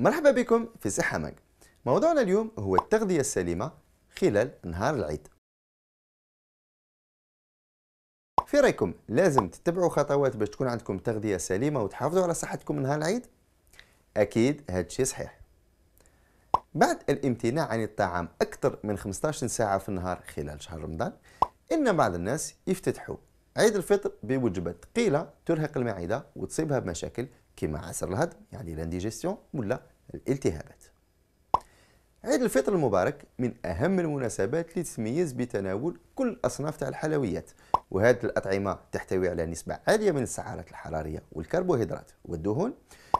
مرحبا بكم في صحة ماج موضوعنا اليوم هو التغذية السليمة خلال نهار العيد في رأيكم لازم تتبعوا خطوات باش تكون عندكم تغذية سليمة وتحافظوا على صحتكم نهار العيد؟ أكيد هذا شيء صحيح بعد الامتناع عن الطعام أكثر من 15 ساعة في النهار خلال شهر رمضان إن بعض الناس يفتتحوا عيد الفطر بوجبة ثقيلة ترهق المعدة وتصيبها بمشاكل كما عسر الهضم يعني لانديجيستيون ولا الالتهابات عيد الفطر المبارك من أهم المناسبات اللي تتميز بتناول كل الأصناف تاع الحلويات وهذه الأطعمة تحتوي على نسبة عالية من السعرات الحرارية والكربوهيدرات والدهون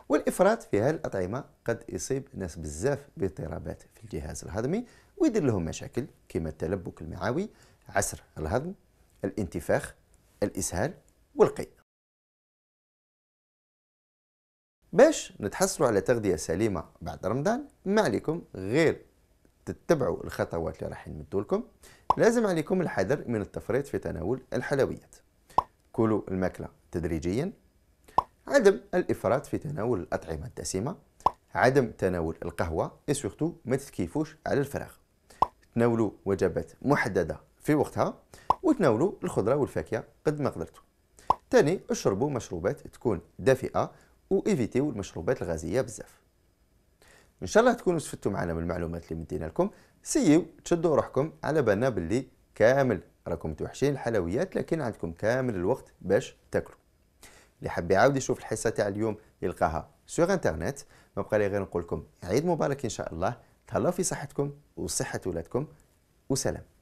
والإفراط في هذه الأطعمة قد يصيب ناس بزاف باضطرابات في الجهاز الهضمي ويدير لهم مشاكل كما التلبك المعوي عسر الهضم الانتفاخ الإسهال والقيء باش نتحصلوا على تغذيه سليمه بعد رمضان ما عليكم غير تتبعوا الخطوات اللي راح نمدوا لكم لازم عليكم الحذر من التفريط في تناول الحلويات كلوا الماكله تدريجيا عدم الافراط في تناول الاطعمه الدسمه عدم تناول القهوه سورتو ما تتكيفوش على الفراغ تناولوا وجبات محدده في وقتها وتناولوا الخضره والفاكهه قد ما قدرتوا ثاني اشربوا مشروبات تكون دافئه وايفيتيو المشروبات الغازيه بزاف ان شاء الله تكونوا استفدتوا معنا من المعلومات اللي مدينا لكم سيو تشدوا روحكم على بالنا باللي كامل راكم متوحشين الحلويات لكن عندكم كامل الوقت باش تاكلوا اللي حاب يعاود يشوف الحصه تاع اليوم يلقاها سوغ انترنت ما بقى لي غير نقول لكم عيد مبارك ان شاء الله تهلاو في صحتكم وصحه ولادكم وسلام